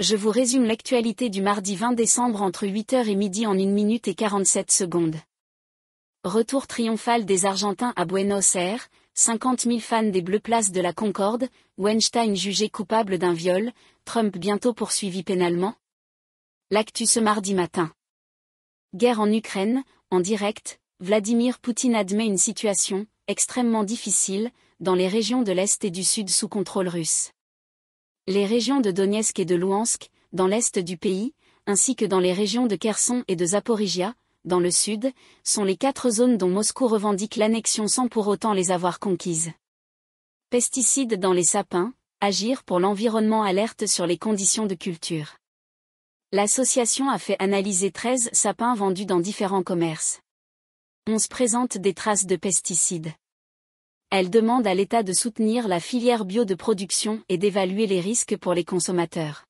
je vous résume l'actualité du mardi 20 décembre entre 8h et midi en 1 minute et 47 secondes. Retour triomphal des Argentins à Buenos Aires, 50 000 fans des Bleus Place de la Concorde, Weinstein jugé coupable d'un viol, Trump bientôt poursuivi pénalement. L'actu ce mardi matin. Guerre en Ukraine, en direct, Vladimir Poutine admet une situation extrêmement difficile dans les régions de l'Est et du Sud sous contrôle russe. Les régions de Donetsk et de Louhansk, dans l'est du pays, ainsi que dans les régions de Kherson et de Zaporizhia, dans le sud, sont les quatre zones dont Moscou revendique l'annexion sans pour autant les avoir conquises. Pesticides dans les sapins, agir pour l'environnement alerte sur les conditions de culture. L'association a fait analyser 13 sapins vendus dans différents commerces. On se présente des traces de pesticides elle demande à l'État de soutenir la filière bio de production et d'évaluer les risques pour les consommateurs.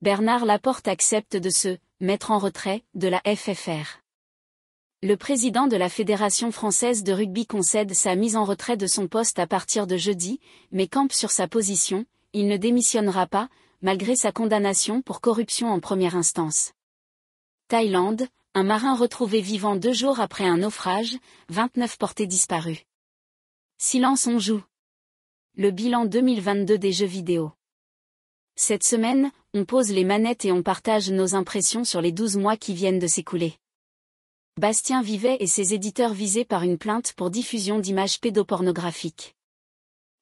Bernard Laporte accepte de se mettre en retrait de la FFR. Le président de la Fédération française de rugby concède sa mise en retrait de son poste à partir de jeudi, mais campe sur sa position, il ne démissionnera pas, malgré sa condamnation pour corruption en première instance. Thaïlande, un marin retrouvé vivant deux jours après un naufrage, 29 portés disparus. Silence on joue. Le bilan 2022 des jeux vidéo. Cette semaine, on pose les manettes et on partage nos impressions sur les 12 mois qui viennent de s'écouler. Bastien Vivet et ses éditeurs visés par une plainte pour diffusion d'images pédopornographiques.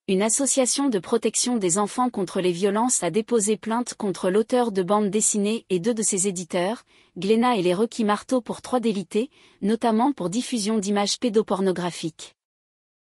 Une association de protection des enfants contre les violences a déposé plainte contre l'auteur de bandes dessinées et deux de ses éditeurs, Glénat et les Requis marteaux pour trois délités, notamment pour diffusion d'images pédopornographiques.